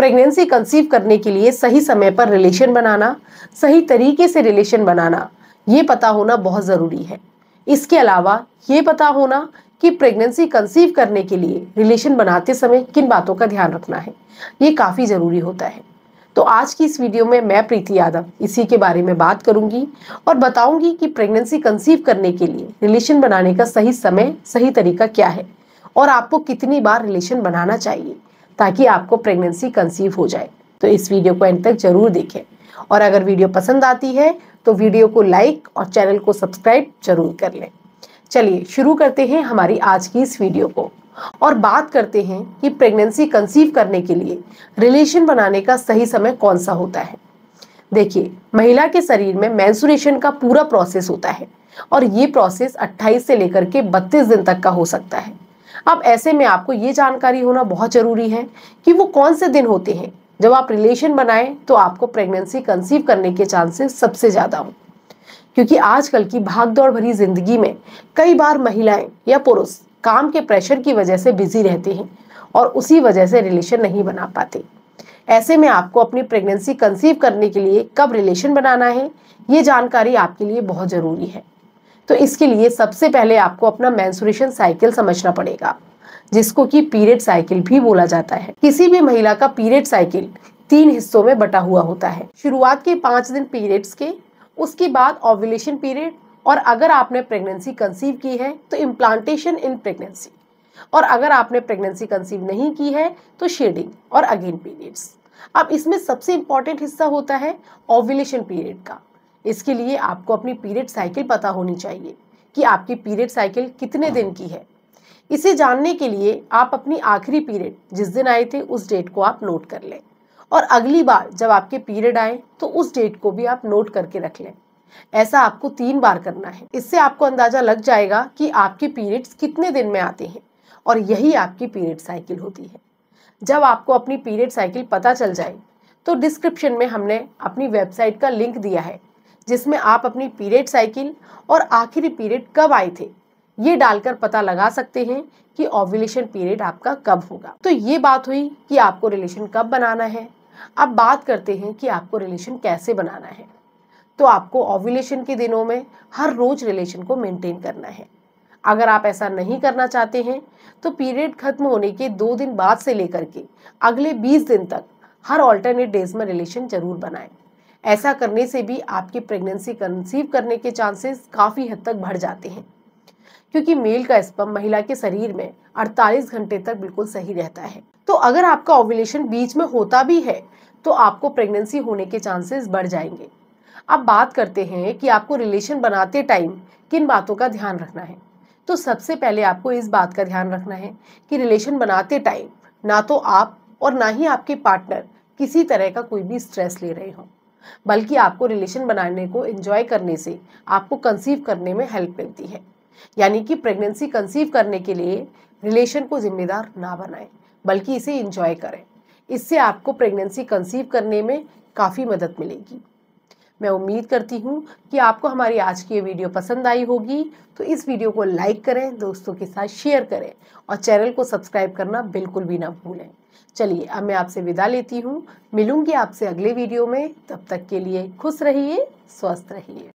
pregnancy conceive करने के लिए सही समय पर रिलेशन बनाना सही तरीके से रिलेशन बनाना ये पता होना बहुत ज़रूरी है इसके अलावा ये पता होना कि प्रेगनेंसी कंसीव करने के लिए रिलेशन बनाते समय किन बातों का ध्यान रखना है ये काफ़ी ज़रूरी होता है तो आज की इस वीडियो में मैं प्रीति यादव इसी के बारे में बात करूंगी और बताऊंगी कि प्रेगनेंसी कंसीव करने के लिए रिलेशन बनाने का सही समय सही तरीका क्या है और आपको कितनी बार रिलेशन बनाना चाहिए ताकि आपको प्रेगनेंसी कंसीव हो जाए तो इस वीडियो को एंड तक जरूर देखें और अगर वीडियो पसंद आती है तो वीडियो को लाइक और चैनल को सब्सक्राइब जरूर कर लें चलिए शुरू करते हैं हमारी आज की इस वीडियो को और बात करते हैं कि प्रेगनेंसी कंसीव करने के लिए रिलेशन बनाने का सही समय कौन सा होता है देखिए महिला के शरीर में मैंसुरेशन का पूरा प्रोसेस होता है और ये प्रोसेस 28 से लेकर के 32 दिन तक का हो सकता है अब ऐसे में आपको ये जानकारी होना बहुत ज़रूरी है कि वो कौन से दिन होते हैं जब आप रिलेशन बनाएं तो आपको प्रेगनेंसी कंसीव करने के चांसेस सबसे ज़्यादा हो क्योंकि आजकल की भागदौड़ भरी जिंदगी में कई बार महिलाएं या पुरुष काम के प्रेशर की वजह से बिजी रहते हैं और उसी वजह से रिलेशन नहीं बना पाते ऐसे में आपको अपनी प्रेगनेंसी कंसीव करने के लिए कब रिलेशन बनाना है ये जानकारी आपके लिए बहुत ज़रूरी है तो इसके लिए सबसे पहले आपको अपना मैंसुरेशन साइकिल समझना पड़ेगा जिसको कि पीरियड साइकिल भी बोला जाता है किसी भी महिला का पीरियड साइकिल तीन हिस्सों में बटा हुआ होता है शुरुआत के पांच दिन पीरियड्स के उसके बाद ऑव्यूलेशन पीरियड और अगर आपने प्रेगनेंसी कंसीव की है तो इम्प्लांटेशन इन प्रेगनेंसी और अगर आपने प्रेगनेंसी कंसीव नहीं की है तो शेडिंग और अगेन पीरियड्स अब इसमें सबसे इंपॉर्टेंट हिस्सा होता है ऑव्यूलेशन पीरियड का इसके लिए आपको अपनी पीरियड साइकिल पता होनी चाहिए कि आपकी पीरियड साइकिल कितने दिन की है इसे जानने के लिए आप अपनी आखिरी पीरियड जिस दिन आए थे उस डेट को आप नोट कर लें और अगली बार जब आपके पीरियड आए तो उस डेट को भी आप नोट करके रख लें ऐसा आपको तीन बार करना है इससे आपको अंदाज़ा लग जाएगा कि आपके पीरियड्स कितने दिन में आते हैं और यही आपकी पीरियड साइकिल होती है जब आपको अपनी पीरियड साइकिल पता चल जाए तो डिस्क्रिप्शन में हमने अपनी वेबसाइट का लिंक दिया है जिसमें आप अपनी पीरियड साइकिल और आखिरी पीरियड कब आए थे ये डालकर पता लगा सकते हैं कि ऑव्यूलेशन पीरियड आपका कब होगा तो ये बात हुई कि आपको रिलेशन कब बनाना है अब बात करते हैं कि आपको रिलेशन कैसे बनाना है तो आपको ऑव्यूलेशन के दिनों में हर रोज रिलेशन को मेंटेन करना है अगर आप ऐसा नहीं करना चाहते हैं तो पीरियड खत्म होने के दो दिन बाद से लेकर के अगले 20 दिन तक हर ऑल्टरनेट डेज में रिलेशन जरूर बनाएं ऐसा करने से भी आपकी प्रेगनेंसी कंसीव करने के चांसेस काफ़ी हद तक बढ़ जाते हैं क्योंकि मेल का स्पम महिला के शरीर में 48 घंटे तक बिल्कुल सही रहता है तो अगर आपका ओव्यूलेशन बीच में होता भी है तो आपको प्रेगनेंसी होने के चांसेस बढ़ जाएंगे अब बात करते हैं कि आपको रिलेशन बनाते टाइम किन बातों का ध्यान रखना है तो सबसे पहले आपको इस बात का ध्यान रखना है कि रिलेशन बनाते टाइम ना तो आप और ना ही आपके पार्टनर किसी तरह का कोई भी स्ट्रेस ले रहे हों बल्कि आपको रिलेशन बनाने को एंजॉय करने से आपको कंसीव करने में हेल्प मिलती है यानी कि प्रेगनेंसी कंसीव करने के लिए रिलेशन को जिम्मेदार ना बनाएं बल्कि इसे इंजॉय करें इससे आपको प्रेगनेंसी कंसीव करने में काफ़ी मदद मिलेगी मैं उम्मीद करती हूँ कि आपको हमारी आज की ये वीडियो पसंद आई होगी तो इस वीडियो को लाइक करें दोस्तों के साथ शेयर करें और चैनल को सब्सक्राइब करना बिल्कुल भी ना भूलें चलिए अब मैं आपसे विदा लेती हूँ मिलूँगी आपसे अगले वीडियो में तब तक के लिए खुश रहिए स्वस्थ रहिए